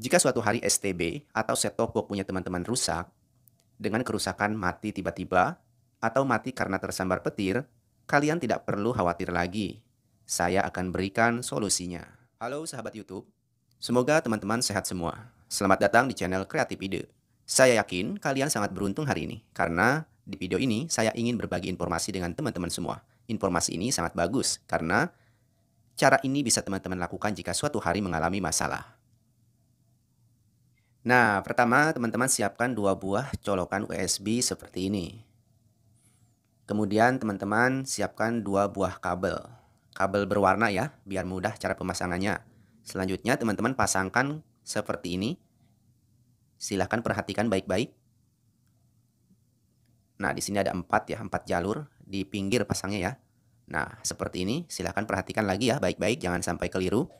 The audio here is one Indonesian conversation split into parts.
Jika suatu hari STB atau setopok punya teman-teman rusak, dengan kerusakan mati tiba-tiba atau mati karena tersambar petir, kalian tidak perlu khawatir lagi. Saya akan berikan solusinya. Halo sahabat YouTube, semoga teman-teman sehat semua. Selamat datang di channel Kreatif Ide. Saya yakin kalian sangat beruntung hari ini, karena di video ini saya ingin berbagi informasi dengan teman-teman semua. Informasi ini sangat bagus, karena cara ini bisa teman-teman lakukan jika suatu hari mengalami masalah. Nah, pertama teman-teman siapkan dua buah colokan USB seperti ini. Kemudian teman-teman siapkan dua buah kabel. Kabel berwarna ya, biar mudah cara pemasangannya. Selanjutnya teman-teman pasangkan seperti ini. Silahkan perhatikan baik-baik. Nah, di sini ada empat ya, empat jalur. Di pinggir pasangnya ya. Nah, seperti ini. Silahkan perhatikan lagi ya, baik-baik. Jangan sampai keliru.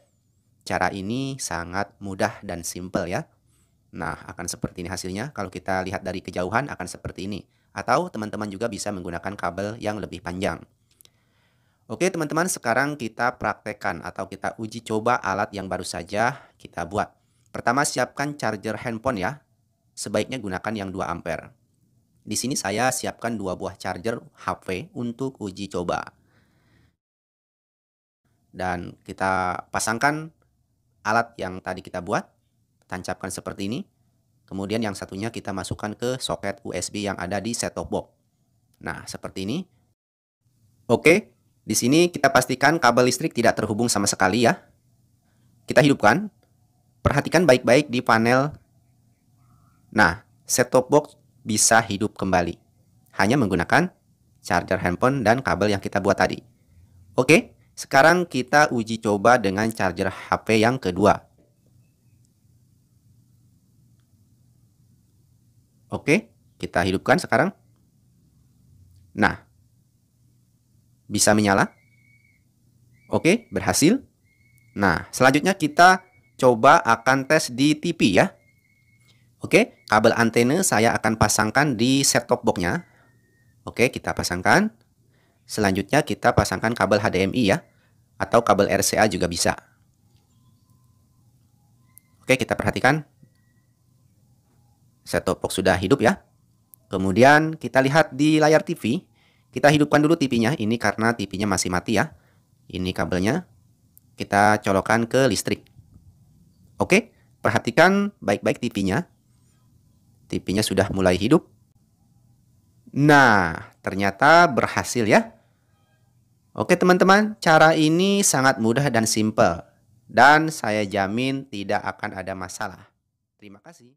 Cara ini sangat mudah dan simple ya. Nah, akan seperti ini hasilnya. Kalau kita lihat dari kejauhan akan seperti ini. Atau teman-teman juga bisa menggunakan kabel yang lebih panjang. Oke teman-teman, sekarang kita praktekkan atau kita uji coba alat yang baru saja kita buat. Pertama siapkan charger handphone ya. Sebaiknya gunakan yang 2 ampere. Di sini saya siapkan dua buah charger HP untuk uji coba. Dan kita pasangkan alat yang tadi kita buat tancapkan seperti ini. Kemudian yang satunya kita masukkan ke soket USB yang ada di set-top box. Nah, seperti ini. Oke, di sini kita pastikan kabel listrik tidak terhubung sama sekali ya. Kita hidupkan. Perhatikan baik-baik di panel. Nah, set-top box bisa hidup kembali. Hanya menggunakan charger handphone dan kabel yang kita buat tadi. Oke, sekarang kita uji coba dengan charger HP yang kedua. Oke, kita hidupkan sekarang. Nah, bisa menyala. Oke, berhasil. Nah, selanjutnya kita coba akan tes di TV ya. Oke, kabel antena saya akan pasangkan di set-top box-nya. Oke, kita pasangkan. Selanjutnya kita pasangkan kabel HDMI ya, atau kabel RCA juga bisa. Oke, kita perhatikan set-top box sudah hidup ya. Kemudian kita lihat di layar TV. Kita hidupkan dulu TV-nya. Ini karena TV-nya masih mati ya. Ini kabelnya. Kita colokan ke listrik. Oke, perhatikan baik-baik TV-nya. TV-nya sudah mulai hidup. Nah, ternyata berhasil ya. Oke teman-teman, cara ini sangat mudah dan simple. Dan saya jamin tidak akan ada masalah. Terima kasih.